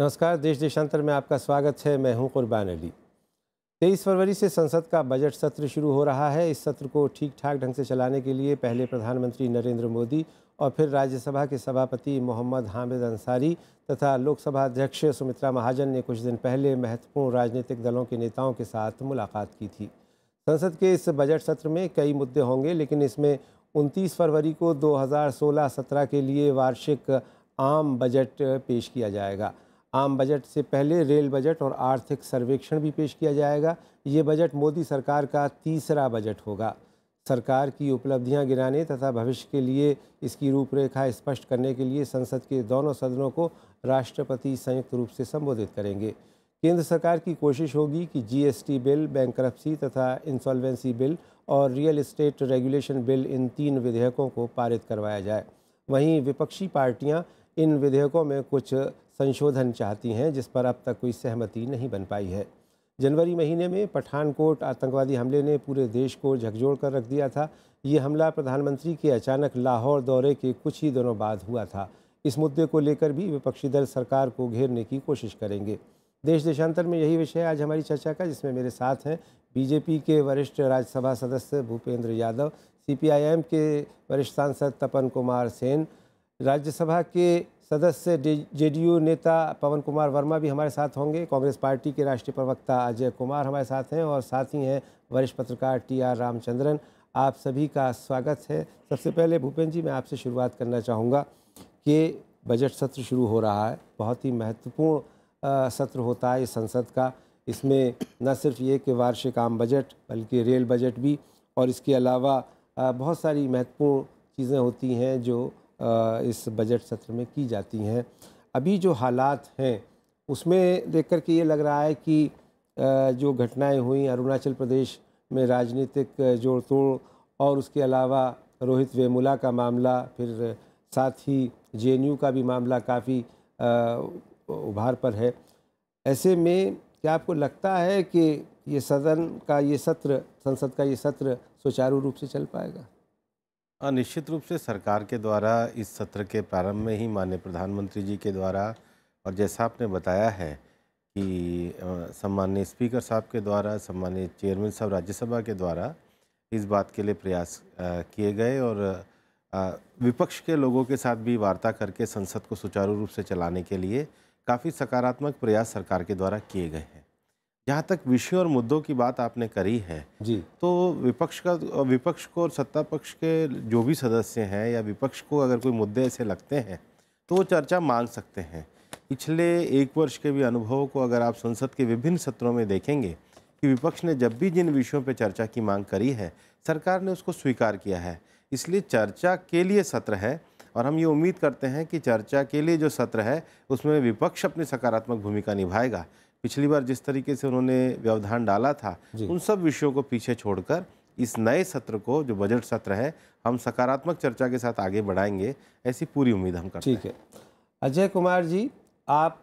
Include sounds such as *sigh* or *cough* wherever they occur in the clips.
नमस्कार देश देशांतर में आपका स्वागत है मैं हूं कुरबान अली तेईस फरवरी से संसद का बजट सत्र शुरू हो रहा है इस सत्र को ठीक ठाक ढंग से चलाने के लिए पहले प्रधानमंत्री नरेंद्र मोदी और फिर राज्यसभा के सभापति मोहम्मद हामिद अंसारी तथा लोकसभा अध्यक्ष सुमित्रा महाजन ने कुछ दिन पहले महत्वपूर्ण राजनीतिक दलों के नेताओं के साथ मुलाकात की थी संसद के इस बजट सत्र में कई मुद्दे होंगे लेकिन इसमें उनतीस फरवरी को 2016-17 के लिए वार्षिक आम बजट पेश किया जाएगा आम बजट से पहले रेल बजट और आर्थिक सर्वेक्षण भी पेश किया जाएगा ये बजट मोदी सरकार का तीसरा बजट होगा सरकार की उपलब्धियां गिराने तथा भविष्य के लिए इसकी रूपरेखा स्पष्ट करने के लिए संसद के दोनों सदनों को राष्ट्रपति संयुक्त रूप से संबोधित करेंगे केंद्र सरकार की कोशिश होगी कि जीएसटी बिल बैंक तथा इंसॉल्वेंसी बिल और रियल इस्टेट रेगुलेशन बिल इन तीन विधेयकों को पारित करवाया जाए वहीं विपक्षी पार्टियाँ इन विधेयकों में कुछ संशोधन चाहती हैं जिस पर अब तक कोई सहमति नहीं बन पाई है जनवरी महीने में पठानकोट आतंकवादी हमले ने पूरे देश को झकझोर कर रख दिया था ये हमला प्रधानमंत्री के अचानक लाहौर दौरे के कुछ ही दिनों बाद हुआ था इस मुद्दे को लेकर भी विपक्षी दल सरकार को घेरने की कोशिश करेंगे देश देशांतर में यही विषय आज हमारी चर्चा का जिसमें मेरे साथ हैं बीजेपी के वरिष्ठ राज्यसभा सदस्य भूपेंद्र यादव सीपीआईएम के वरिष्ठ सांसद तपन कुमार सेन राज्यसभा के सदस्य जेडीयू नेता पवन कुमार वर्मा भी हमारे साथ होंगे कांग्रेस पार्टी के राष्ट्रीय प्रवक्ता अजय कुमार हमारे साथ हैं और साथ ही हैं वरिष्ठ पत्रकार टी आर रामचंद्रन आप सभी का स्वागत है सबसे पहले भूपेन्द्र जी मैं आपसे शुरुआत करना चाहूँगा कि बजट सत्र शुरू हो रहा है बहुत ही महत्वपूर्ण सत्र होता है इस संसद का इसमें न सिर्फ ये कि वार्षिक आम बजट बल्कि रेल बजट भी और इसके अलावा बहुत सारी महत्वपूर्ण चीज़ें होती हैं जो इस बजट सत्र में की जाती हैं अभी जो हालात हैं उसमें देख कर के ये लग रहा है कि जो घटनाएं हुई अरुणाचल प्रदेश में राजनीतिक जोड़ तोड़ और उसके अलावा रोहित वेमुला का मामला फिर साथ ही जे का भी मामला काफ़ी उभार पर है ऐसे में क्या आपको लगता है कि ये सदन का ये सत्र संसद का ये सत्र सुचारू रूप से चल पाएगा निश्चित रूप से सरकार के द्वारा इस सत्र के प्रारंभ में ही माननीय प्रधानमंत्री जी के द्वारा और जैसा आपने बताया है कि सम्मान्य स्पीकर साहब के द्वारा सम्मान्य चेयरमैन साहब राज्यसभा के द्वारा इस बात के लिए प्रयास किए गए और विपक्ष के लोगों के साथ भी वार्ता करके संसद को सुचारू रूप से चलाने के लिए काफ़ी सकारात्मक प्रयास सरकार के द्वारा किए गए हैं जहाँ तक विषय और मुद्दों की बात आपने करी है जी तो विपक्ष का विपक्ष को और सत्ता पक्ष के जो भी सदस्य हैं या विपक्ष को अगर कोई मुद्दे ऐसे लगते हैं तो वो चर्चा मांग सकते हैं पिछले एक वर्ष के भी अनुभव को अगर आप संसद के विभिन्न सत्रों में देखेंगे कि विपक्ष ने जब भी जिन विषयों पर चर्चा की मांग करी है सरकार ने उसको स्वीकार किया है इसलिए चर्चा के लिए सत्र है और हम ये उम्मीद करते हैं कि चर्चा के लिए जो सत्र है उसमें विपक्ष अपनी सकारात्मक भूमिका निभाएगा पिछली बार जिस तरीके से उन्होंने व्यवधान डाला था उन सब विषयों को पीछे छोड़कर इस नए सत्र को जो बजट सत्र है हम सकारात्मक चर्चा के साथ आगे बढ़ाएंगे ऐसी पूरी उम्मीद हम करते ठीक है अजय कुमार जी आप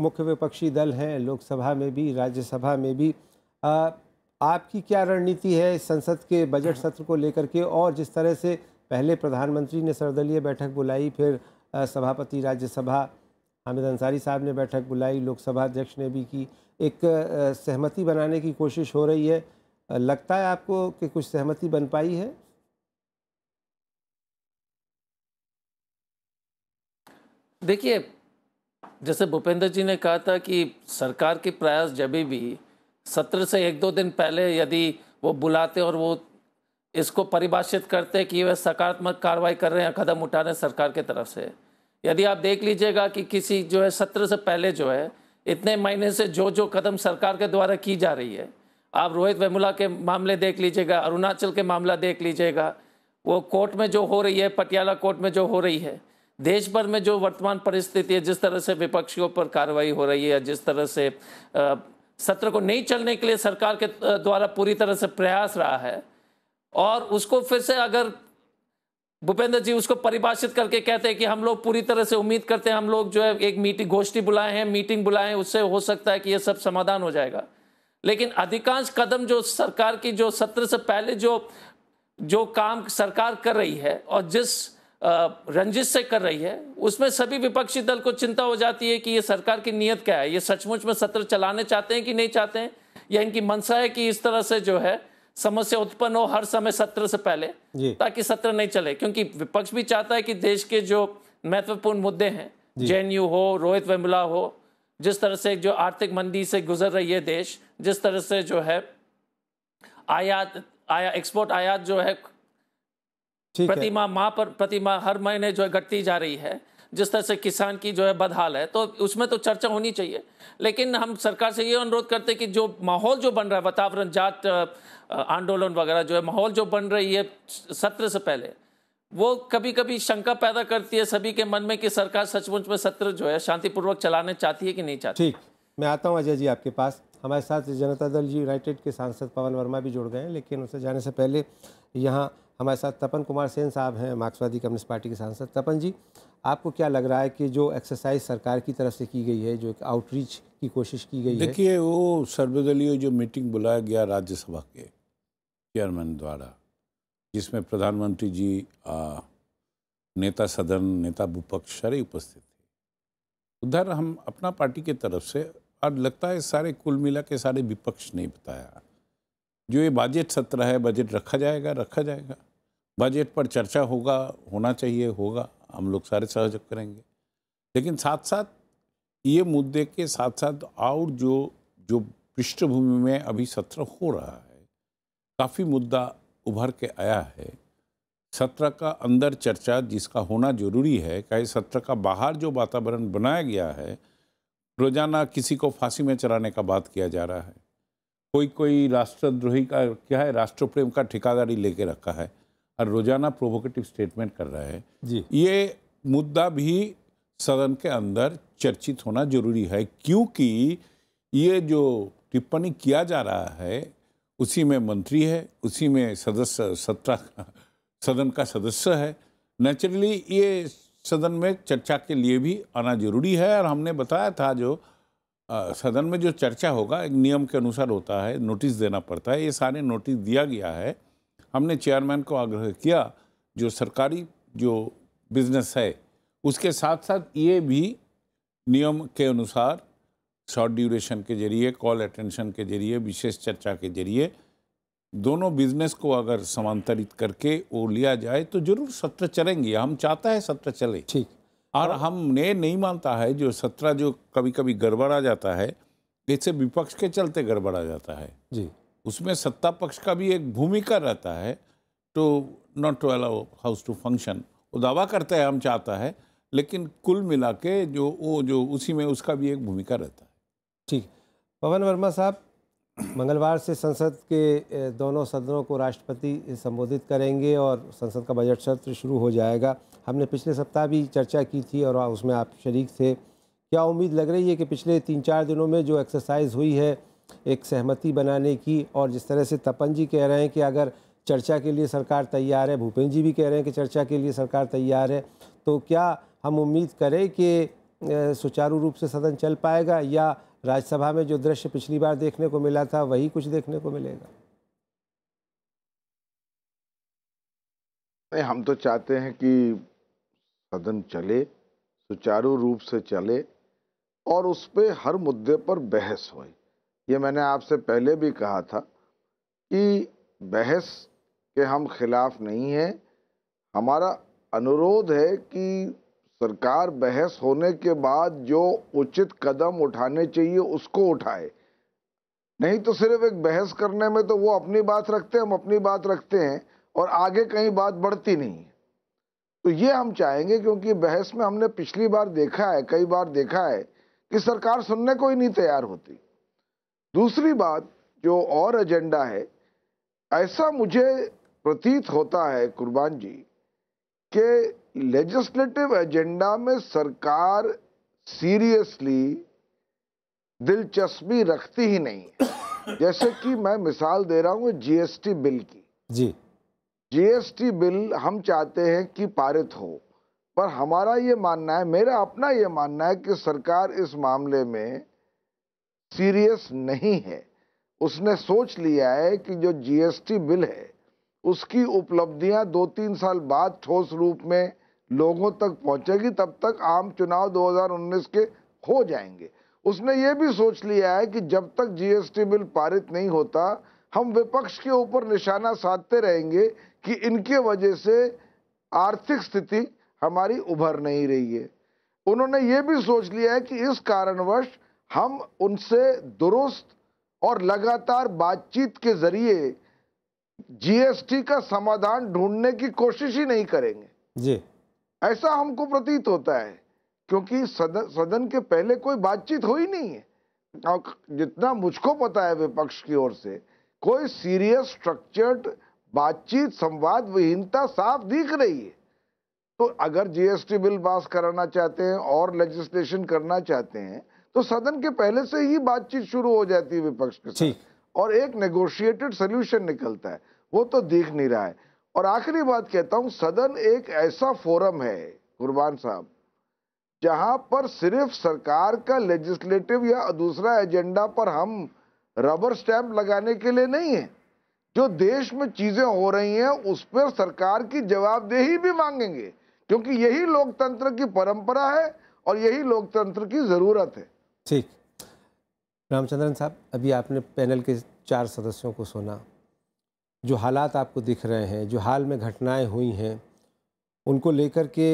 मुख्य विपक्षी दल हैं लोकसभा में भी राज्यसभा में भी आ, आपकी क्या रणनीति है संसद के बजट सत्र को लेकर के और जिस तरह से पहले प्रधानमंत्री ने सर्वदलीय बैठक बुलाई फिर सभापति राज्यसभा हामिद अंसारी साहब ने बैठक बुलाई लोकसभा अध्यक्ष ने भी की एक सहमति बनाने की कोशिश हो रही है लगता है आपको कि कुछ सहमति बन पाई है देखिए जैसे भूपेंद्र जी ने कहा था कि सरकार के प्रयास जब भी सत्र से एक दो दिन पहले यदि वो बुलाते और वो इसको परिभाषित करते कि वह सकारात्मक कार्रवाई कर रहे हैं कदम उठा हैं सरकार की तरफ से यदि आप देख लीजिएगा कि किसी जो है सत्र से पहले जो है इतने महीने से जो जो कदम सरकार के द्वारा की जा रही है आप रोहित वेमुला के मामले देख लीजिएगा अरुणाचल के मामला देख लीजिएगा वो कोर्ट में जो हो रही है पटियाला कोर्ट में जो हो रही है देश भर में जो वर्तमान परिस्थिति है जिस तरह से विपक्षियों पर कार्रवाई हो रही है जिस तरह से सत्र को नहीं चलने के लिए सरकार के द्वारा पूरी तरह से प्रयास रहा है और उसको फिर से अगर भूपेंद्र जी उसको परिभाषित करके कहते हैं कि हम लोग पूरी तरह से उम्मीद करते हैं हम लोग जो है एक मीटिंग गोष्ठी बुलाए हैं मीटिंग बुलाए हैं उससे हो सकता है कि ये सब समाधान हो जाएगा लेकिन अधिकांश कदम जो सरकार की जो सत्र से पहले जो जो काम सरकार कर रही है और जिस रंजिश से कर रही है उसमें सभी विपक्षी दल को चिंता हो जाती है कि ये सरकार की नीयत क्या है ये सचमुच में सत्र चलाने चाहते हैं कि नहीं चाहते हैं या इनकी मनसा है कि इस तरह से जो है समस्या उत्पन्न हो हर समय सत्र से पहले ताकि सत्र नहीं चले क्योंकि विपक्ष भी चाहता है कि देश के जो महत्वपूर्ण मुद्दे हैं जे हो रोहित वेमुला हो जिस तरह से जो आर्थिक मंदी से गुजर रही है देश जिस तरह से जो है आयात आया एक्सपोर्ट आयात जो है प्रतिमा माह पर प्रतिमा हर महीने जो है घटती जा रही है जिस तरह से किसान की जो है बदहाल है तो उसमें तो चर्चा होनी चाहिए लेकिन हम सरकार से ये अनुरोध करते हैं कि जो माहौल जो बन रहा है वातावरण जात आंदोलन वगैरह जो है माहौल जो बन रही है सत्र से पहले वो कभी कभी शंका पैदा करती है सभी के मन में कि सरकार सचमुच में सत्र जो है शांतिपूर्वक चलाने चाहती है कि नहीं चाहती ठीक मैं आता हूँ अजय जी आपके पास हमारे साथ जनता दल यूनाइटेड के सांसद पवन वर्मा भी जुड़ गए हैं लेकिन उनसे जाने से पहले यहाँ हमारे साथ तपन कुमार सेन साहब हैं मार्क्सवादी कम्युनिस्ट पार्टी के सांसद तपन जी आपको क्या लग रहा है कि जो एक्सरसाइज सरकार की तरफ से की गई है जो एक आउटरीच की कोशिश की गई है देखिए वो सर्वदलीय जो मीटिंग बुलाया गया राज्यसभा के चेयरमैन द्वारा जिसमें प्रधानमंत्री जी आ, नेता सदन नेता विपक्ष सारे उपस्थित थे उधर हम अपना पार्टी के तरफ से और लगता है सारे कुल मिला के सारे विपक्ष ने बताया जो ये बजट सत्र है बजट रखा जाएगा रखा जाएगा बजट पर चर्चा होगा होना चाहिए होगा हम लोग सारे सहयोग करेंगे लेकिन साथ साथ ये मुद्दे के साथ साथ और जो जो पृष्ठभूमि में अभी सत्र हो रहा है काफ़ी मुद्दा उभर के आया है सत्र का अंदर चर्चा जिसका होना जरूरी है कहे सत्र का बाहर जो वातावरण बनाया गया है रोज़ाना किसी को फांसी में चलाने का बात किया जा रहा है कोई कोई राष्ट्रद्रोही का क्या है राष्ट्रप्रेम का ठिकादारी लेके रखा है और रोज़ाना प्रोवोकेटिव स्टेटमेंट कर रहा है जी ये मुद्दा भी सदन के अंदर चर्चित होना जरूरी है क्योंकि ये जो टिप्पणी किया जा रहा है उसी में मंत्री है उसी में सदस्य सत्ता सदन का सदस्य है नेचुरली ये सदन में चर्चा के लिए भी आना जरूरी है और हमने बताया था जो आ, सदन में जो चर्चा होगा एक नियम के अनुसार होता है नोटिस देना पड़ता है ये सारे नोटिस दिया गया है हमने चेयरमैन को आग्रह किया जो सरकारी जो बिजनेस है उसके साथ साथ ये भी नियम के अनुसार शॉर्ट ड्यूरेशन के जरिए कॉल अटेंशन के जरिए विशेष चर्चा के जरिए दोनों बिजनेस को अगर समांतरित करके वो लिया जाए तो जरूर सत्र चलेंगे हम चाहता है सत्र चले ठीक और हम ये नहीं मानता है जो सत्र जो कभी कभी गड़बड़ा जाता है इससे विपक्ष के चलते गड़बड़ा जाता है जी उसमें सत्ता पक्ष का भी एक भूमिका रहता है to not to allow house to function वो दावा करता है हम चाहता है लेकिन कुल मिला के जो वो जो उसी में उसका भी एक भूमिका रहता है ठीक पवन वर्मा साहब मंगलवार से संसद के दोनों सदनों को राष्ट्रपति संबोधित करेंगे और संसद का बजट सत्र शुरू हो जाएगा हमने पिछले सप्ताह भी चर्चा की थी और उसमें आप शरीक थे क्या उम्मीद लग रही है कि पिछले तीन चार दिनों में जो एक्सरसाइज हुई है एक सहमति बनाने की और जिस तरह से तपन जी कह रहे हैं कि अगर चर्चा के लिए सरकार तैयार है भूपेन जी भी कह रहे हैं कि चर्चा के लिए सरकार तैयार है तो क्या हम उम्मीद करें कि सुचारू रूप से सदन चल पाएगा या राज्यसभा में जो दृश्य पिछली बार देखने को मिला था वही कुछ देखने को मिलेगा नहीं हम तो चाहते हैं कि सदन चले सुचारू रूप से चले और उस पर हर मुद्दे पर बहस हो ये मैंने आपसे पहले भी कहा था कि बहस के हम खिलाफ नहीं हैं हमारा अनुरोध है कि सरकार बहस होने के बाद जो उचित कदम उठाने चाहिए उसको उठाए नहीं तो सिर्फ एक बहस करने में तो वो अपनी बात रखते हैं हम अपनी बात रखते हैं और आगे कहीं बात बढ़ती नहीं तो ये हम चाहेंगे क्योंकि बहस में हमने पिछली बार देखा है कई बार देखा है कि सरकार सुनने को ही नहीं तैयार होती दूसरी बात जो और एजेंडा है ऐसा मुझे प्रतीत होता है कुर्बान जी के लेजिस्लेटिव एजेंडा में सरकार सीरियसली दिलचस्पी रखती ही नहीं है जैसे कि मैं मिसाल दे रहा हूँ जीएसटी बिल की जी जीएसटी बिल हम चाहते हैं कि पारित हो पर हमारा ये मानना है मेरा अपना ये मानना है कि सरकार इस मामले में सीरियस नहीं है उसने सोच लिया है कि जो जीएसटी बिल है उसकी उपलब्धियां दो तीन साल बाद ठोस रूप में लोगों तक पहुंचेगी तब तक आम चुनाव 2019 के हो जाएंगे उसने ये भी सोच लिया है कि जब तक जीएसटी बिल पारित नहीं होता हम विपक्ष के ऊपर निशाना साधते रहेंगे कि इनके वजह से आर्थिक स्थिति हमारी उभर नहीं रही है उन्होंने ये भी सोच लिया है कि इस कारणवश हम उनसे दुरुस्त और लगातार बातचीत के जरिए जीएसटी का समाधान ढूंढने की कोशिश ही नहीं करेंगे जी ऐसा हमको प्रतीत होता है क्योंकि सदन सदन के पहले कोई बातचीत हुई नहीं है और जितना मुझको पता है विपक्ष की ओर से कोई सीरियस स्ट्रक्चर्ड बातचीत संवाद विहीनता साफ दिख रही है तो अगर जीएसटी बिल पास कराना चाहते हैं और लेजिस्लेशन करना चाहते हैं तो सदन के पहले से ही बातचीत शुरू हो जाती है विपक्ष के साथ और एक नेगोशिएटेड सोल्यूशन निकलता है वो तो दिख नहीं रहा है और आखिरी बात कहता हूँ सदन एक ऐसा फोरम है कुरबान साहब जहाँ पर सिर्फ सरकार का लेजिस्लेटिव या दूसरा एजेंडा पर हम रबर स्टैंप लगाने के लिए नहीं है जो देश में चीजें हो रही हैं उस पर सरकार की जवाबदेही भी मांगेंगे क्योंकि यही लोकतंत्र की परंपरा है और यही लोकतंत्र की जरूरत है ठीक रामचंद्रन साहब अभी आपने पैनल के चार सदस्यों को सुना जो हालात आपको दिख रहे हैं जो हाल में घटनाएं हुई हैं उनको लेकर के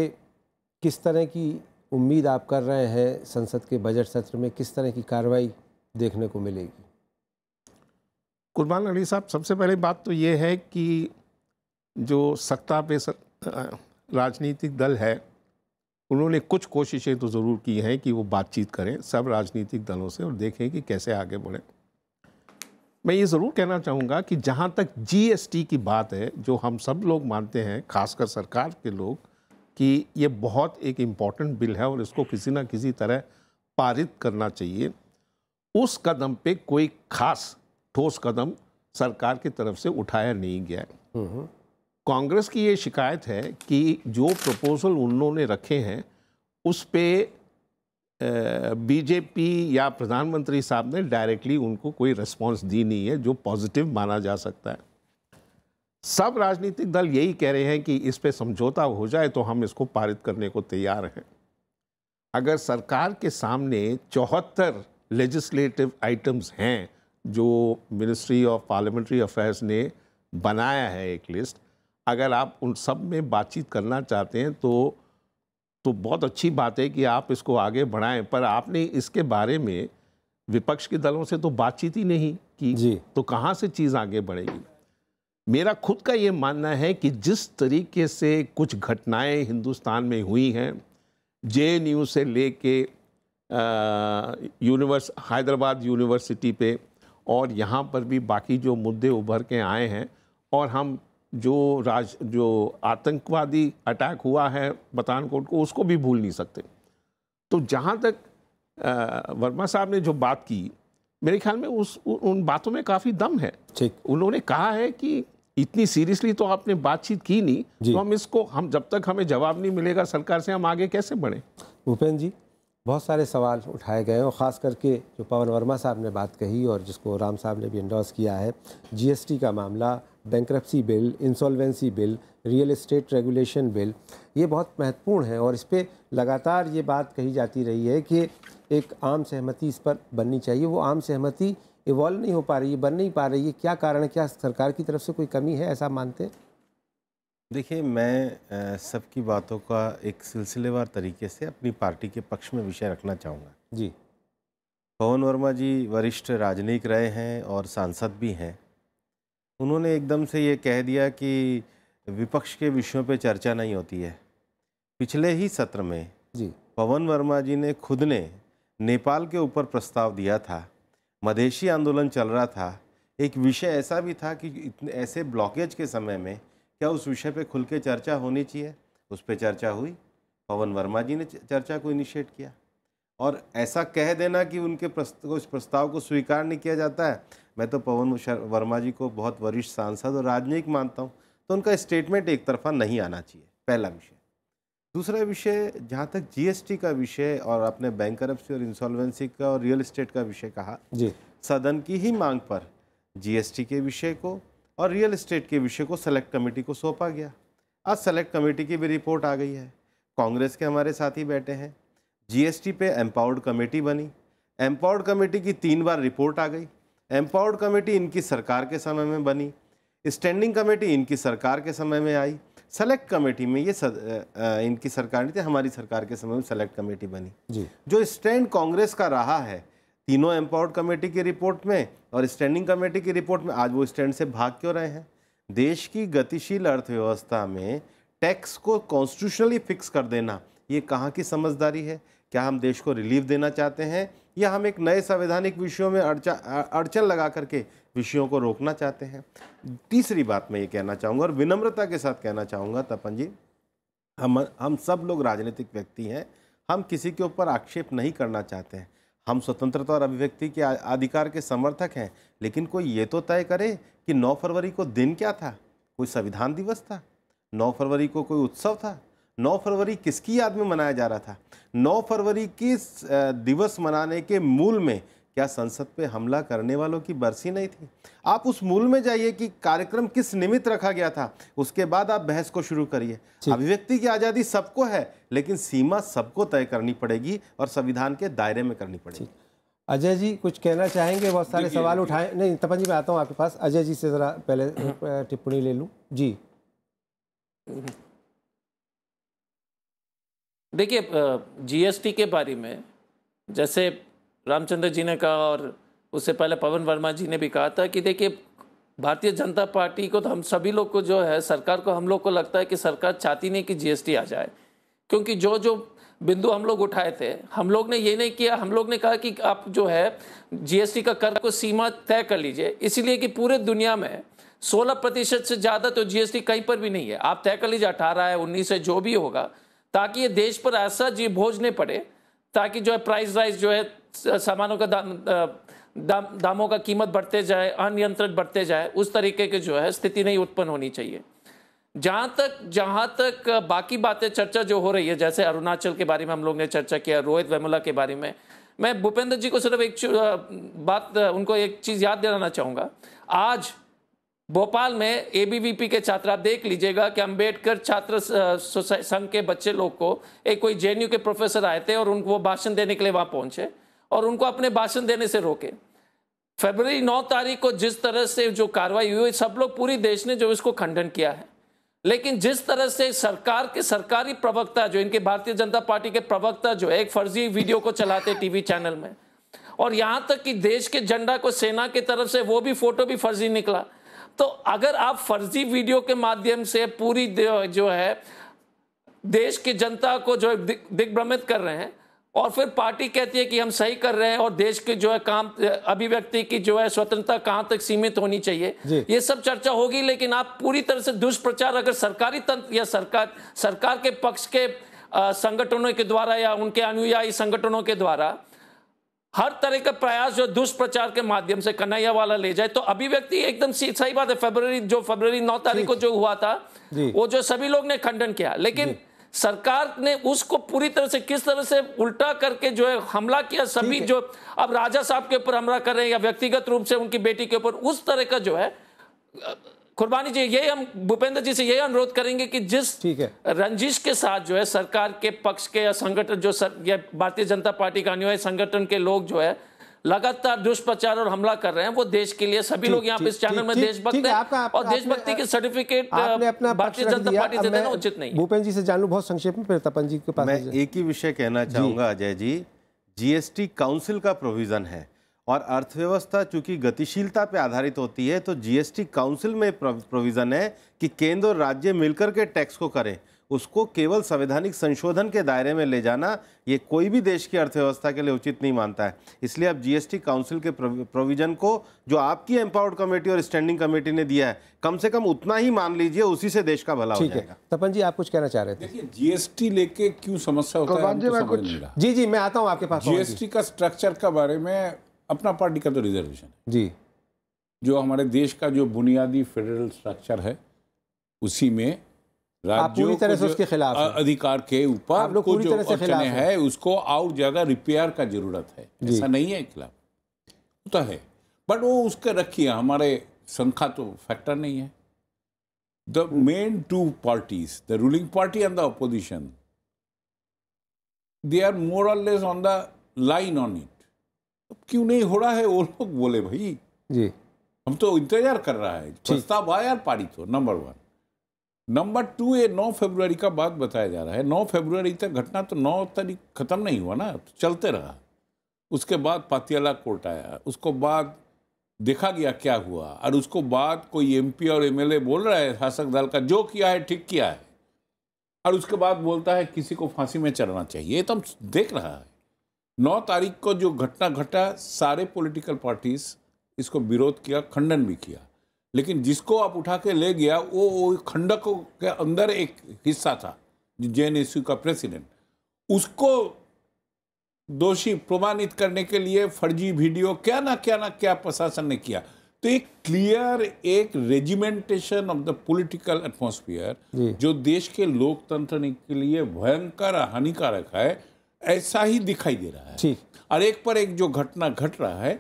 किस तरह की उम्मीद आप कर रहे हैं संसद के बजट सत्र में किस तरह की कार्रवाई देखने को मिलेगी कुर्बान अली साहब सबसे पहले बात तो ये है कि जो सत्ता पे राजनीतिक दल है उन्होंने कुछ कोशिशें तो ज़रूर की हैं कि वो बातचीत करें सब राजनीतिक दलों से और देखें कि कैसे आगे बढ़ें मैं ये ज़रूर कहना चाहूँगा कि जहाँ तक जीएसटी की बात है जो हम सब लोग मानते हैं खासकर सरकार के लोग कि ये बहुत एक इम्पॉर्टेंट बिल है और इसको किसी ना किसी तरह पारित करना चाहिए उस कदम पे कोई खास ठोस कदम सरकार की तरफ से उठाया नहीं गया है हम्म। कांग्रेस की ये शिकायत है कि जो प्रपोजल उन्होंने रखे हैं उस पर बीजेपी या प्रधानमंत्री साहब ने डायरेक्टली उनको कोई रिस्पांस दी नहीं है जो पॉजिटिव माना जा सकता है सब राजनीतिक दल यही कह रहे हैं कि इस पे समझौता हो जाए तो हम इसको पारित करने को तैयार हैं अगर सरकार के सामने चौहत्तर लेजिस्लेटिव आइटम्स हैं जो मिनिस्ट्री ऑफ पार्लियामेंट्री अफेयर्स ने बनाया है एक लिस्ट अगर आप उन सब में बातचीत करना चाहते हैं तो तो बहुत अच्छी बात है कि आप इसको आगे बढ़ाएं पर आपने इसके बारे में विपक्ष के दलों से तो बातचीत ही नहीं की जी। तो कहाँ से चीज़ आगे बढ़ेगी मेरा खुद का ये मानना है कि जिस तरीके से कुछ घटनाएं हिंदुस्तान में हुई हैं जे से लेके यूनिवर्स हैदराबाद यूनिवर्सिटी पे और यहाँ पर भी बाकी जो मुद्दे उभर के आए हैं और हम जो राज जो आतंकवादी अटैक हुआ है पठानकोट को उसको भी भूल नहीं सकते तो जहाँ तक वर्मा साहब ने जो बात की मेरे ख्याल में उस उ, उन बातों में काफ़ी दम है ठीक उन्होंने कहा है कि इतनी सीरियसली तो आपने बातचीत की नहीं तो हम इसको हम जब तक हमें जवाब नहीं मिलेगा सरकार से हम आगे कैसे बढ़ें भूपेन्द्र जी बहुत सारे सवाल उठाए गए और ख़ास करके जो पवन वर्मा साहब ने बात कही और जिसको राम साहब ने भी इंडोस किया है जीएसटी का मामला bankruptcy bill insolvency bill real estate regulation bill ये बहुत महत्वपूर्ण है और इस पर लगातार ये बात कही जाती रही है कि एक आम सहमति इस पर बननी चाहिए वो आम सहमति इवॉल्व नहीं हो पा रही है बन नहीं पा रही है क्या कारण है क्या सरकार की तरफ से कोई कमी है ऐसा मानते हैं देखिए मैं सबकी बातों का एक सिलसिलेवार तरीके से अपनी पार्टी के पक्ष में विषय रखना चाहूँगा जी पवन वर्मा जी वरिष्ठ राजनयिक रहे हैं और सांसद भी हैं उन्होंने एकदम से ये कह दिया कि विपक्ष के विषयों पे चर्चा नहीं होती है पिछले ही सत्र में जी पवन वर्मा जी ने खुद ने नेपाल के ऊपर प्रस्ताव दिया था मधेशी आंदोलन चल रहा था एक विषय ऐसा भी था कि इतने ऐसे ब्लॉकेज के समय में क्या उस विषय पे खुल के चर्चा होनी चाहिए उस पर चर्चा हुई पवन वर्मा जी ने चर्चा को इनिशिएट किया और ऐसा कह देना कि उनके प्रस्ताव को प्रस्ताव को स्वीकार नहीं किया जाता है मैं तो पवन वर्मा जी को बहुत वरिष्ठ सांसद और राजनयिक मानता हूँ तो उनका स्टेटमेंट एक तरफा नहीं आना चाहिए पहला विषय दूसरा विषय जहाँ तक जीएसटी का विषय और आपने बैंक और इंसॉल्वेंसी का और रियल इस्टेट का विषय कहा जी सदन की ही मांग पर जीएसटी के विषय को और रियल इस्टेट के विषय को सेलेक्ट कमेटी को सौंपा गया आज सेलेक्ट कमेटी की भी रिपोर्ट आ गई है कांग्रेस के हमारे साथी बैठे हैं जीएसटी पे एम्पावर्ड कमेटी बनी एम्पावर्ड कमेटी की तीन बार रिपोर्ट आ गई एम्पावर्ड कमेटी इनकी सरकार के समय में बनी स्टैंडिंग कमेटी इनकी सरकार के समय में आई सेलेक्ट कमेटी में ये सद, आ, इनकी सरकार नहीं थी हमारी सरकार के समय में सेलेक्ट कमेटी बनी जी जो स्टैंड कांग्रेस का रहा है तीनों एम्पावर्ड कमेटी की रिपोर्ट में और स्टैंडिंग कमेटी की रिपोर्ट में आज वो स्टैंड से भाग क्यों रहे हैं देश की गतिशील अर्थव्यवस्था में टैक्स को कॉन्स्टिट्यूशनली फिक्स कर देना ये कहाँ की समझदारी है क्या हम देश को रिलीफ देना चाहते हैं या हम एक नए संवैधानिक विषयों में अड़चन लगा करके विषयों को रोकना चाहते हैं तीसरी बात मैं ये कहना चाहूँगा और विनम्रता के साथ कहना चाहूँगा तपन जी हम हम सब लोग राजनीतिक व्यक्ति हैं हम किसी के ऊपर आक्षेप नहीं करना चाहते हैं हम स्वतंत्रता और अभिव्यक्ति के अधिकार के समर्थक हैं लेकिन कोई ये तो तय करे कि 9 फरवरी को दिन क्या था कोई संविधान दिवस था 9 फरवरी को कोई उत्सव था 9 फरवरी किसकी याद में मनाया जा रहा था 9 फरवरी की दिवस मनाने के मूल में क्या संसद पे हमला करने वालों की बरसी नहीं थी आप उस मूल में जाइए कि कार्यक्रम किस निमित्त रखा गया था उसके बाद आप बहस को शुरू करिए अभिव्यक्ति की आज़ादी सबको है लेकिन सीमा सबको तय करनी पड़ेगी और संविधान के दायरे में करनी पड़ेगी अजय जी कुछ कहना चाहेंगे बहुत सारे सवाल उठाए नहीं तपन जी मैं आता हूँ आपके पास अजय जी से ज़रा पहले *clears throat* टिप्पणी ले लूँ जी देखिए जीएसटी के बारे में जैसे रामचंद्र जी ने कहा और उससे पहले पवन वर्मा जी ने भी कहा था कि देखिए भारतीय जनता पार्टी को तो हम सभी लोग को जो है सरकार को हम लोग को लगता है कि सरकार चाहती नहीं कि जीएसटी आ जाए क्योंकि जो जो बिंदु हम लोग उठाए थे हम लोग ने ये नहीं किया हम लोग ने कहा कि आप जो है जीएसटी का कर को सीमा तय कर लीजिए इसलिए कि पूरे दुनिया में 16 प्रतिशत से ज़्यादा तो जीएसटी कहीं पर भी नहीं है आप तय कर लीजिए अठारह है उन्नीस है जो भी होगा ताकि ये देश पर ऐसा जी भोज नहीं पड़े ताकि जो है प्राइस राइज जो है सामानों का दाम दाम दामों का कीमत बढ़ते जाए अनियंत्रित बढ़ते जाए उस तरीके की जो है स्थिति नहीं उत्पन्न होनी चाहिए जहाँ तक जहाँ तक बाकी बातें चर्चा जो हो रही है जैसे अरुणाचल के बारे में हम लोग ने चर्चा किया रोहित वेमुला के बारे में मैं भूपेंद्र जी को सिर्फ एक बात उनको एक चीज़ याद दिलाना चाहूँगा आज भोपाल में एबीवीपी के छात्र आप देख लीजिएगा कि अंबेडकर छात्र संघ के बच्चे लोग को एक कोई जे के प्रोफेसर आए थे और उनको भाषण देने के लिए वहाँ पहुंचे और उनको अपने भाषण देने से रोके फरवरी नौ तारीख को जिस तरह से जो कार्रवाई हुई सब लोग पूरी देश ने जो इसको खंडन किया है लेकिन जिस तरह से सरकार के सरकारी प्रवक्ता जो इनके भारतीय जनता पार्टी के प्रवक्ता जो है एक फर्जी वीडियो को चलाते टीवी चैनल में और यहाँ तक कि देश के झंडा को सेना की तरफ से वो भी फोटो भी फर्जी निकला तो अगर आप फर्जी वीडियो के माध्यम से पूरी जो है देश की जनता को जो है दिग्भ्रमित कर रहे हैं और फिर पार्टी कहती है कि हम सही कर रहे हैं और देश के जो है काम अभिव्यक्ति की जो है स्वतंत्रता कहां तक सीमित होनी चाहिए ये सब चर्चा होगी लेकिन आप पूरी तरह से दुष्प्रचार अगर सरकारी तंत्र या सरकार सरकार के पक्ष के संगठनों के द्वारा या उनके अनुयायी संगठनों के द्वारा हर तरह का प्रयास जो दुष्प्रचार के माध्यम से कन्हैया वाला ले जाए तो अभिव्यक्ति एकदम सही बात है फरवरी जो फरवरी नौ तारीख को जो हुआ था वो जो सभी लोग ने खंडन किया लेकिन सरकार ने उसको पूरी तरह से किस तरह से उल्टा करके जो है हमला किया सभी जो अब राजा साहब के ऊपर हमला कर रहे हैं या व्यक्तिगत रूप से उनकी बेटी के ऊपर उस तरह का जो है कुर्बानी जी यही हम भूपेंद्र जी से यही अनुरोध करेंगे कि जिस ठीक है रंजिश के साथ जो है सरकार के पक्ष के या संगठन जो सर या भारतीय जनता पार्टी का अनुयायी संगठन के लोग जो है लगातार दुष्प्रचार और हमला कर रहे हैं वो देश के लिए सभी लोग यहाँ पे इस चैनल में देशभक्त हैं और देशभक्ति के सर्टिफिकेट अपना भारतीय जनता पार्टी से देना उचित नहीं भूपेन्द्र जी से जान लू बहुत संक्षेप में तपन जी के पास एक ही विषय कहना चाहूंगा अजय जी जीएसटी काउंसिल का प्रोविजन है और अर्थव्यवस्था चूंकि गतिशीलता पे आधारित होती है तो जीएसटी काउंसिल में प्रोविज़न है कि केंद्र और राज्य मिलकर के टैक्स को करें उसको केवल संवैधानिक संशोधन के दायरे में ले जाना ये कोई भी देश की अर्थव्यवस्था के लिए उचित नहीं मानता है इसलिए अब जीएसटी काउंसिल के प्रोविजन को जो आपकी एम्पावर्ड कमेटी और स्टैंडिंग कमेटी ने दिया है कम से कम उतना ही मान लीजिए उसी से देश का भला हो जाएगा तपन जी आप कुछ कहना चाह रहे थे जीएसटी लेके क्यों समस्या होता है तो जी जी मैं आता हूँ आपके पास जीएसटी का स्ट्रक्चर के बारे में अपना पार्टी का तो रिजर्वेशन है जी जो हमारे देश का जो बुनियादी फेडरल स्ट्रक्चर है उसी में राज्यों तरह से उसके खिलाफ अधिकार के ऊपर जो तरह से खिलाफ है, है उसको और ज्यादा रिपेयर का जरूरत है ऐसा नहीं है खिलाफ तो है बट वो उसके रखिए हमारे संख्या तो फैक्टर नहीं है the main two parties the ruling party and the opposition they are more or less on the line on it अब क्यों नहीं हो रहा है वो लोग बोले भाई जी हम तो इंतजार कर रहा है प्रस्ताव आया यार पारित हो नंबर वन नंबर टू ये नौ फरवरी का बात बताया जा रहा है नौ फरवरी तक घटना तो नौ तारीख खत्म नहीं हुआ ना तो चलते रहा उसके बाद पातियाला कोर्ट आया उसको बाद देखा गया क्या हुआ और उसको बाद कोई एमपी और एमएलए बोल रहा है शासक दल का जो किया है ठीक किया है और उसके बाद बोलता है किसी को फांसी में चढ़ना चाहिए ये तो हम देख रहा है नौ तारीख को जो घटना घटा सारे पॉलिटिकल पार्टीज इसको विरोध किया खंडन भी किया लेकिन जिसको आप उठा के ले गया वो, वो खंडक के अंदर एक हिस्सा था जो जे का प्रेसिडेंट उसको दोषी प्रमाणित करने के लिए फर्जी वीडियो क्या ना क्या ना क्या प्रशासन ने किया तो एक क्लियर एक regimentation of the political atmosphere जो देश के लोकतंत्र के लिए भयंकर हानिकारक है ऐसा ही दिखाई दे रहा है ठीक और एक पर एक जो घटना घट रहा है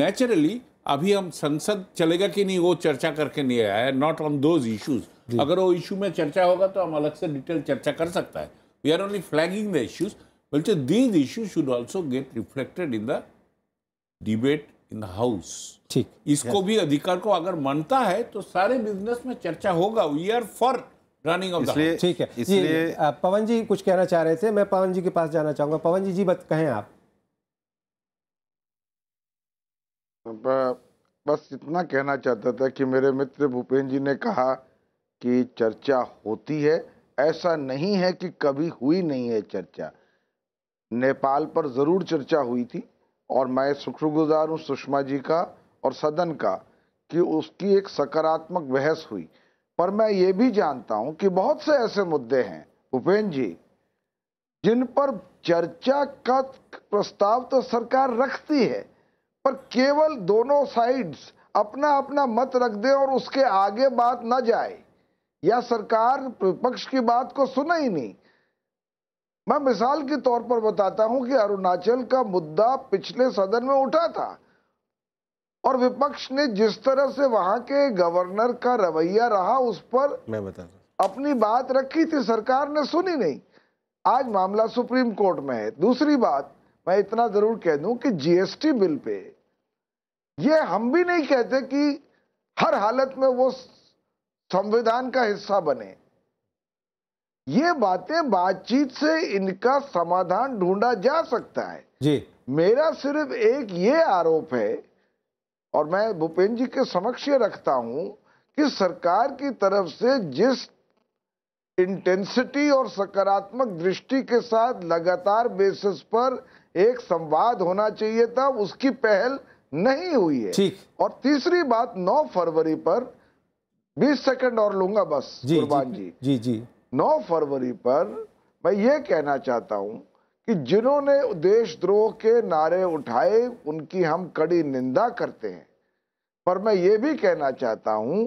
नेचुरली अभी हम संसद चलेगा कि नहीं वो चर्चा करके नहीं आया है नॉट ऑन दोज इश्यूज अगर वो इश्यू में चर्चा होगा तो हम अलग से डिटेल चर्चा कर सकता है we are only flagging the issues बल्कि these issue should also get reflected in the debate in house ठीक इसको भी अधिकार को अगर मानता है तो सारे बिजनेस में चर्चा होगा we are for running of इसलिए ठीक है इसलिए पवन जी कुछ कहना चाह रहे थे मैं पवन जी के पास जाना चाहूंगा पवन जी जी बत कहें आप बस इतना कहना चाहता था कि मेरे मित्र भूपेन जी ने कहा कि चर्चा होती है ऐसा नहीं है कि कभी हुई नहीं है चर्चा नेपाल पर ज़रूर चर्चा हुई थी और मैं शुक्रगुजार हूँ सुषमा जी का और सदन का कि उसकी एक सकारात्मक बहस हुई पर मैं ये भी जानता हूं कि बहुत से ऐसे मुद्दे हैं भूपेन्द्र जी जिन पर चर्चा का प्रस्ताव तो सरकार रखती है पर केवल दोनों साइड्स अपना अपना मत रख दे और उसके आगे बात ना जाए या सरकार विपक्ष की बात को सुने ही नहीं मैं मिसाल के तौर पर बताता हूं कि अरुणाचल का मुद्दा पिछले सदन में उठा था और विपक्ष ने जिस तरह से वहां के गवर्नर का रवैया रहा उस पर मैं बता अपनी बात रखी थी सरकार ने सुनी नहीं आज मामला सुप्रीम कोर्ट में है दूसरी बात मैं इतना जरूर कह दूं कि जीएसटी बिल पे ये हम भी नहीं कहते कि हर हालत में वो संविधान का हिस्सा बने ये बातें बातचीत से इनका समाधान ढूंढा जा सकता है जी मेरा सिर्फ एक ये आरोप है और मैं भूपेन्द्र जी के समक्ष ये रखता हूं कि सरकार की तरफ से जिस इंटेंसिटी और सकारात्मक दृष्टि के साथ लगातार बेसिस पर एक संवाद होना चाहिए था उसकी पहल नहीं हुई है ठीक और तीसरी बात 9 फरवरी पर 20 सेकंड और लूंगा बस जी, जी जी जी 9 फरवरी पर मैं ये कहना चाहता हूं कि जिन्होंने देशद्रोह के नारे उठाए उनकी हम कड़ी निंदा करते हैं पर मैं ये भी कहना चाहता हूं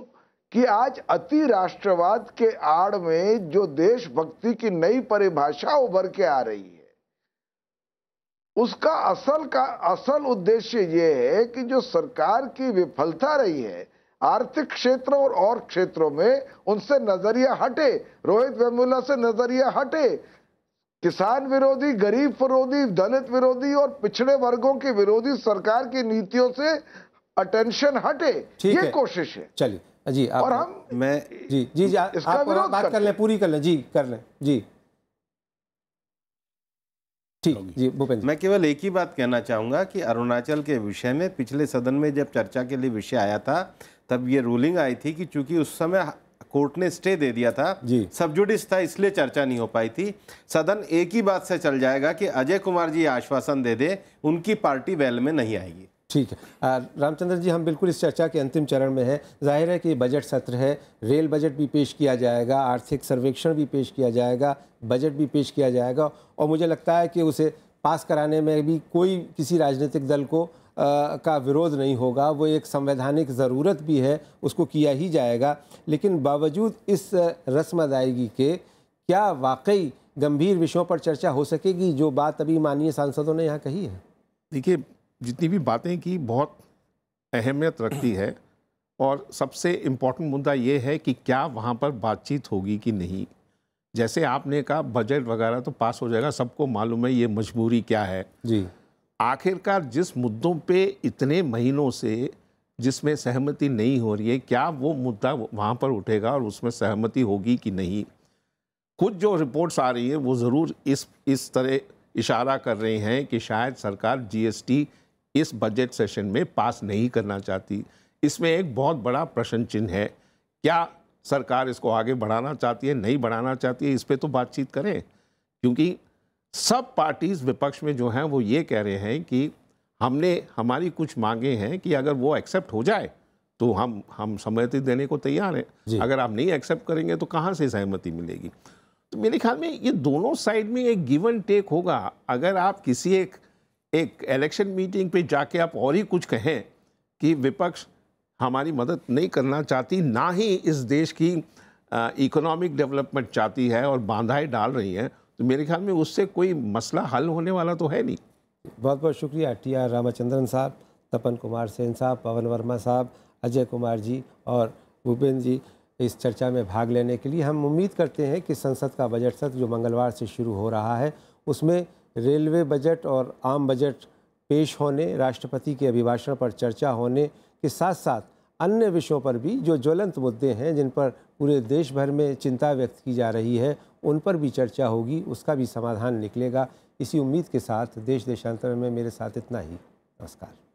कि आज अति राष्ट्रवाद के आड़ में जो देशभक्ति की नई परिभाषा उभर के आ रही है उसका असल का असल उद्देश्य ये है कि जो सरकार की विफलता रही है आर्थिक क्षेत्र और और क्षेत्रों में उनसे नजरिया हटे रोहित वेमुला से नजरिया हटे किसान विरोधी गरीब विरोधी दलित विरोधी और पिछड़े वर्गों के विरोधी सरकार की नीतियों से अटेंशन हटे ये कोशिश है चलिए जी आप और हम मैं जी जी जी इसका आप विरोध बात कर लें पूरी कर लें जी कर लें जी जी भूपेंद्र मैं केवल एक ही बात कहना चाहूंगा कि अरुणाचल के विषय में पिछले सदन में जब चर्चा के लिए विषय आया था तब ये रूलिंग आई थी कि चूंकि उस समय कोर्ट ने स्टे दे दिया था सबजुडिस था इसलिए चर्चा नहीं हो पाई थी सदन एक ही बात से चल जाएगा कि अजय कुमार जी आश्वासन दे दे उनकी पार्टी बैल में नहीं आएगी ठीक है रामचंद्र जी हम बिल्कुल इस चर्चा के अंतिम चरण में हैं जाहिर है कि बजट सत्र है रेल बजट भी पेश किया जाएगा आर्थिक सर्वेक्षण भी पेश किया जाएगा बजट भी पेश किया जाएगा और मुझे लगता है कि उसे पास कराने में भी कोई किसी राजनीतिक दल को का विरोध नहीं होगा वो एक संवैधानिक ज़रूरत भी है उसको किया ही जाएगा लेकिन बावजूद इस रस्म अदायगी के क्या वाकई गंभीर विषयों पर चर्चा हो सकेगी जो बात अभी माननीय सांसदों ने यहाँ कही है देखिए जितनी भी बातें की बहुत अहमियत रखती है और सबसे इम्पोर्टेंट मुद्दा ये है कि क्या वहाँ पर बातचीत होगी कि नहीं जैसे आपने कहा बजट वगैरह तो पास हो जाएगा सबको मालूम है ये मजबूरी क्या है जी आखिरकार जिस मुद्दों पे इतने महीनों से जिसमें सहमति नहीं हो रही है क्या वो मुद्दा वहाँ पर उठेगा और उसमें सहमति होगी कि नहीं कुछ जो रिपोर्ट्स आ रही है वो ज़रूर इस इस तरह इशारा कर रहे हैं कि शायद सरकार जीएसटी इस बजट सेशन में पास नहीं करना चाहती इसमें एक बहुत बड़ा प्रश्न चिन्ह है क्या सरकार इसको आगे बढ़ाना चाहती है नहीं बढ़ाना चाहती है इस पर तो बातचीत करें क्योंकि सब पार्टीज़ विपक्ष में जो हैं वो ये कह रहे हैं कि हमने हमारी कुछ मांगे हैं कि अगर वो एक्सेप्ट हो जाए तो हम हम सहमति देने को तैयार हैं अगर आप नहीं एक्सेप्ट करेंगे तो कहाँ से सहमति मिलेगी तो मेरे ख्याल में ये दोनों साइड में एक गिवन टेक होगा अगर आप किसी एक एक इलेक्शन मीटिंग पे जाके आप और ही कुछ कहें कि विपक्ष हमारी मदद नहीं करना चाहती ना ही इस देश की इकोनॉमिक डेवलपमेंट चाहती है और बाधाएं डाल रही हैं तो मेरे ख्याल में उससे कोई मसला हल होने वाला तो है नहीं बहुत बहुत शुक्रिया टी आर रामाचंद्रन साहब तपन कुमार सेन साहब पवन वर्मा साहब अजय कुमार जी और भूपेंद्र जी इस चर्चा में भाग लेने के लिए हम उम्मीद करते हैं कि संसद का बजट सत्र जो मंगलवार से शुरू हो रहा है उसमें रेलवे बजट और आम बजट पेश होने राष्ट्रपति के अभिभाषण पर चर्चा होने के साथ साथ अन्य विषयों पर भी जो ज्वलंत मुद्दे हैं जिन पर पूरे देश भर में चिंता व्यक्त की जा रही है उन पर भी चर्चा होगी उसका भी समाधान निकलेगा इसी उम्मीद के साथ देश देशांतर में मेरे साथ इतना ही नमस्कार